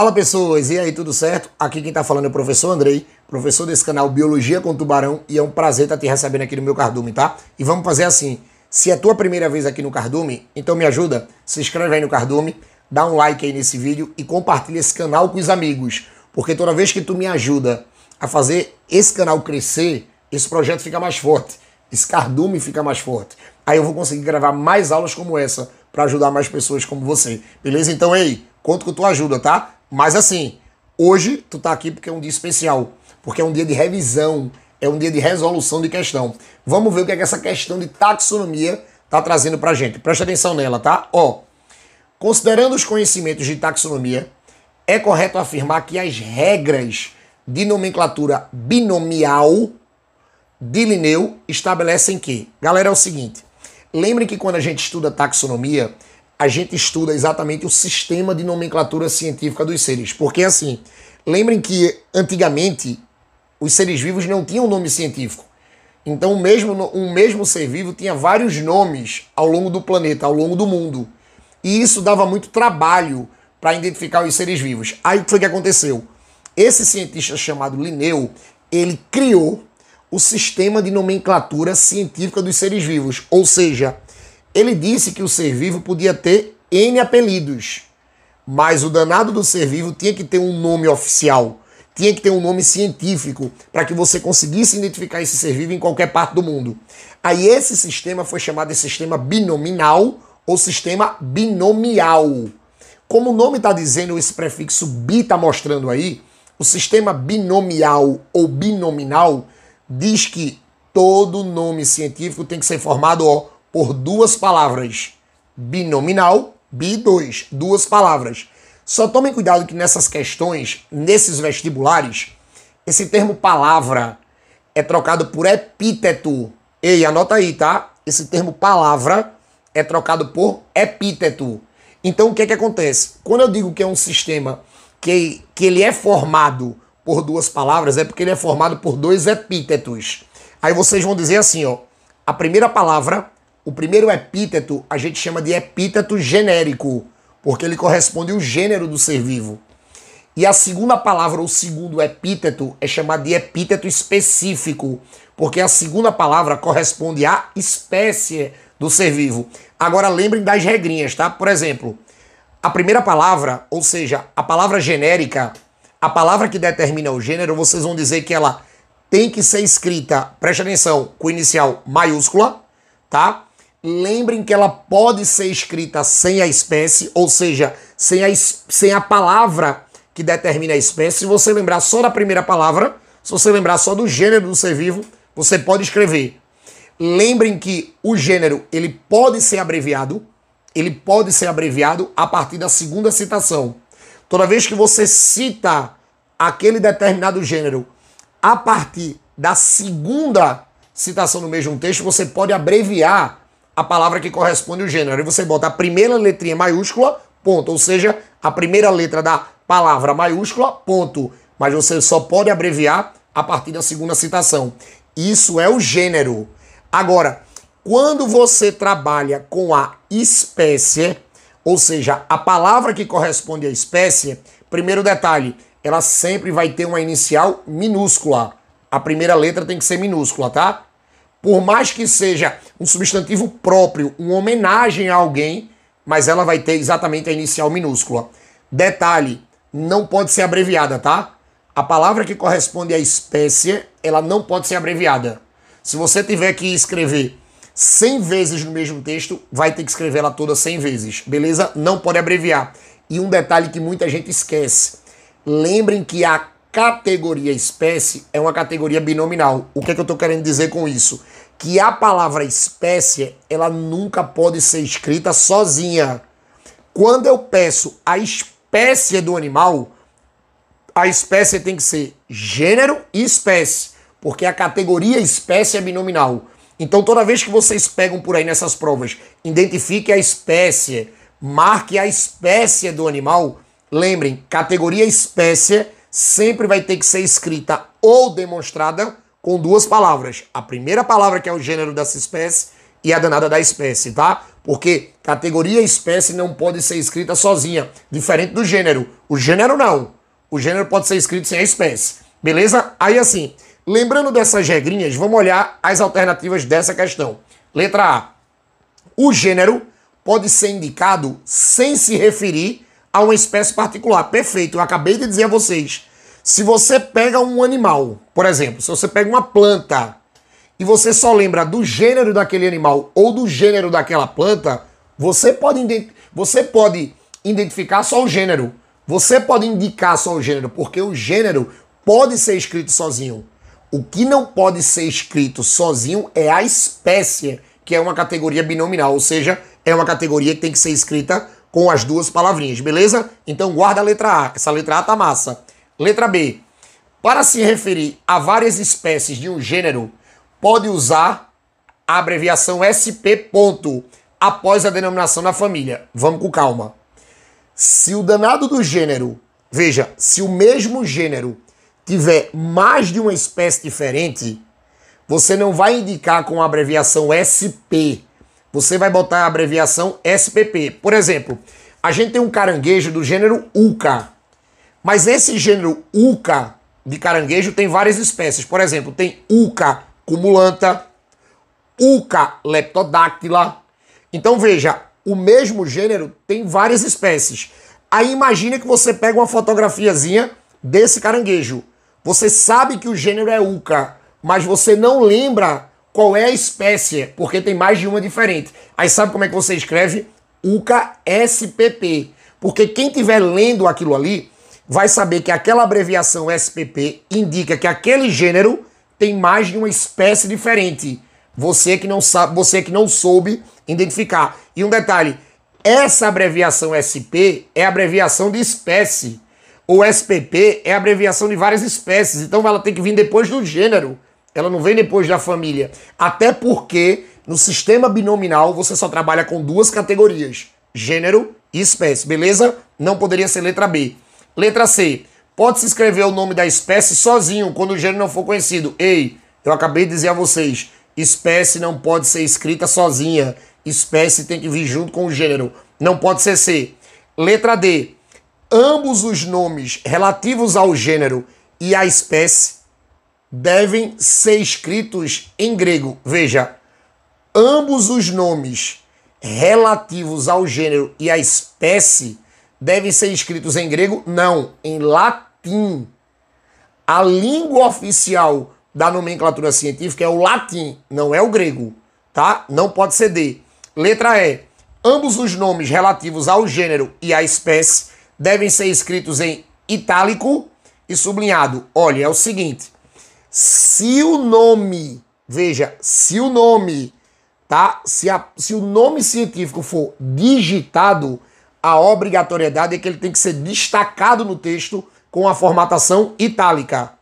Fala pessoas, e aí, tudo certo? Aqui quem está falando é o professor Andrei, professor desse canal Biologia com Tubarão, e é um prazer estar tá te recebendo aqui no meu cardume, tá? E vamos fazer assim: se é tua primeira vez aqui no cardume, então me ajuda, se inscreve aí no cardume, dá um like aí nesse vídeo e compartilha esse canal com os amigos, porque toda vez que tu me ajuda a fazer esse canal crescer, esse projeto fica mais forte, esse cardume fica mais forte. Aí eu vou conseguir gravar mais aulas como essa para ajudar mais pessoas como você, beleza? Então, ei, conto com tua ajuda, tá? Mas assim, hoje tu tá aqui porque é um dia especial, porque é um dia de revisão, é um dia de resolução de questão. Vamos ver o que é que essa questão de taxonomia tá trazendo pra gente. Presta atenção nela, tá? Ó, considerando os conhecimentos de taxonomia, é correto afirmar que as regras de nomenclatura binomial de Linneu estabelecem que, galera, é o seguinte, lembrem que quando a gente estuda taxonomia, a gente estuda exatamente o sistema de nomenclatura científica dos seres. Porque, assim, lembrem que antigamente os seres vivos não tinham nome científico. Então, o mesmo, um mesmo ser vivo tinha vários nomes ao longo do planeta, ao longo do mundo. E isso dava muito trabalho para identificar os seres vivos. Aí foi o que aconteceu. Esse cientista chamado Linneu, ele criou o sistema de nomenclatura científica dos seres vivos, ou seja, ele disse que o ser vivo podia ter N apelidos, mas o danado do ser vivo tinha que ter um nome oficial, tinha que ter um nome científico para que você conseguisse identificar esse ser vivo em qualquer parte do mundo. Aí esse sistema foi chamado de sistema binominal ou sistema binomial. Como o nome está dizendo, esse prefixo bi está mostrando aí, o sistema binomial ou binominal diz que todo nome científico tem que ser formado ó, por duas palavras. Binominal, b dois duas palavras. Só tomem cuidado que nessas questões, nesses vestibulares, esse termo palavra é trocado por epíteto. Ei, anota aí, tá? Esse termo palavra é trocado por epíteto. Então o que é que acontece? Quando eu digo que é um sistema que, que ele é formado por duas palavras, é porque ele é formado por dois epítetos. Aí vocês vão dizer assim, ó, a primeira palavra o primeiro epíteto a gente chama de epíteto genérico, porque ele corresponde ao gênero do ser vivo. E a segunda palavra, ou segundo epíteto, é chamada de epíteto específico, porque a segunda palavra corresponde à espécie do ser vivo. Agora lembrem das regrinhas, tá? Por exemplo, a primeira palavra, ou seja, a palavra genérica, a palavra que determina o gênero, vocês vão dizer que ela tem que ser escrita, preste atenção, com inicial maiúscula, tá? Lembrem que ela pode ser escrita sem a espécie, ou seja, sem a, sem a palavra que determina a espécie. Se você lembrar só da primeira palavra, se você lembrar só do gênero do ser vivo, você pode escrever. Lembrem que o gênero ele pode ser abreviado, ele pode ser abreviado a partir da segunda citação. Toda vez que você cita aquele determinado gênero a partir da segunda citação no mesmo texto, você pode abreviar a palavra que corresponde ao gênero. E você bota a primeira letrinha maiúscula, ponto. Ou seja, a primeira letra da palavra maiúscula, ponto. Mas você só pode abreviar a partir da segunda citação. Isso é o gênero. Agora, quando você trabalha com a espécie, ou seja, a palavra que corresponde à espécie, primeiro detalhe, ela sempre vai ter uma inicial minúscula. A primeira letra tem que ser minúscula, tá? por mais que seja um substantivo próprio, uma homenagem a alguém, mas ela vai ter exatamente a inicial minúscula. Detalhe, não pode ser abreviada, tá? A palavra que corresponde à espécie, ela não pode ser abreviada. Se você tiver que escrever 100 vezes no mesmo texto, vai ter que escrever ela toda 100 vezes, beleza? Não pode abreviar. E um detalhe que muita gente esquece. Lembrem que a categoria espécie é uma categoria binominal. O que, é que eu estou querendo dizer com isso? Que a palavra espécie, ela nunca pode ser escrita sozinha. Quando eu peço a espécie do animal, a espécie tem que ser gênero e espécie, porque a categoria espécie é binominal. Então, toda vez que vocês pegam por aí nessas provas, identifique a espécie, marque a espécie do animal, lembrem, categoria espécie sempre vai ter que ser escrita ou demonstrada com duas palavras. A primeira palavra que é o gênero dessa espécie e a danada da espécie, tá? Porque categoria espécie não pode ser escrita sozinha, diferente do gênero. O gênero não. O gênero pode ser escrito sem a espécie. Beleza? Aí assim, lembrando dessas regrinhas, vamos olhar as alternativas dessa questão. Letra A. O gênero pode ser indicado sem se referir a uma espécie particular. Perfeito, eu acabei de dizer a vocês. Se você pega um animal, por exemplo, se você pega uma planta e você só lembra do gênero daquele animal ou do gênero daquela planta, você pode, você pode identificar só o gênero. Você pode indicar só o gênero, porque o gênero pode ser escrito sozinho. O que não pode ser escrito sozinho é a espécie, que é uma categoria binominal, ou seja, é uma categoria que tem que ser escrita com as duas palavrinhas, beleza? Então guarda a letra A, essa letra A tá massa. Letra B. Para se referir a várias espécies de um gênero, pode usar a abreviação SP. Ponto, após a denominação da família. Vamos com calma. Se o danado do gênero, veja, se o mesmo gênero tiver mais de uma espécie diferente, você não vai indicar com a abreviação SP você vai botar a abreviação SPP. Por exemplo, a gente tem um caranguejo do gênero Uca. Mas esse gênero Uca de caranguejo tem várias espécies. Por exemplo, tem Uca cumulanta, Uca leptodactyla. Então veja, o mesmo gênero tem várias espécies. Aí imagine que você pega uma fotografiazinha desse caranguejo. Você sabe que o gênero é Uca, mas você não lembra qual é a espécie, porque tem mais de uma diferente. Aí sabe como é que você escreve? UCA SPP. Porque quem estiver lendo aquilo ali vai saber que aquela abreviação SPP indica que aquele gênero tem mais de uma espécie diferente. Você que não sabe, você que não soube identificar. E um detalhe, essa abreviação SP é abreviação de espécie. O SPP é abreviação de várias espécies, então ela tem que vir depois do gênero. Ela não vem depois da família. Até porque no sistema binominal você só trabalha com duas categorias: gênero e espécie, beleza? Não poderia ser letra B. Letra C. Pode-se escrever o nome da espécie sozinho quando o gênero não for conhecido. Ei, eu acabei de dizer a vocês: espécie não pode ser escrita sozinha. Espécie tem que vir junto com o gênero. Não pode ser C. Letra D. Ambos os nomes relativos ao gênero e à espécie devem ser escritos em grego. Veja, ambos os nomes relativos ao gênero e à espécie devem ser escritos em grego? Não, em latim. A língua oficial da nomenclatura científica é o latim, não é o grego, tá? Não pode ceder. Letra E. Ambos os nomes relativos ao gênero e à espécie devem ser escritos em itálico e sublinhado. Olha, é o seguinte: se o nome, veja, se o nome, tá? Se, a, se o nome científico for digitado, a obrigatoriedade é que ele tem que ser destacado no texto com a formatação itálica,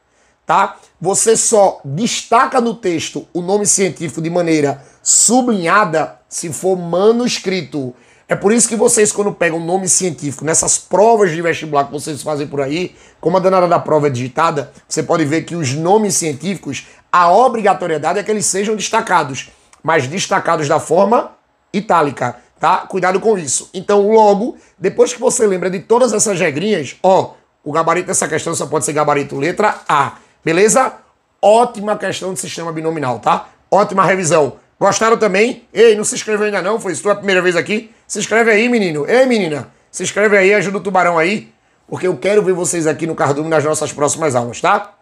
tá? Você só destaca no texto o nome científico de maneira sublinhada se for manuscrito. É por isso que vocês, quando pegam nome científico nessas provas de vestibular que vocês fazem por aí, como a danada da prova é digitada, você pode ver que os nomes científicos, a obrigatoriedade é que eles sejam destacados, mas destacados da forma itálica, tá? Cuidado com isso. Então, logo, depois que você lembra de todas essas regrinhas, ó, o gabarito dessa questão só pode ser gabarito letra A, beleza? Ótima questão de sistema binominal, tá? Ótima revisão. Gostaram também? Ei, não se inscreveu ainda não? Foi sua é primeira vez aqui? Se inscreve aí, menino. Ei, menina. Se inscreve aí, ajuda o tubarão aí. Porque eu quero ver vocês aqui no Cardume nas nossas próximas aulas, tá?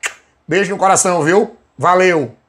Beijo no coração, viu? Valeu!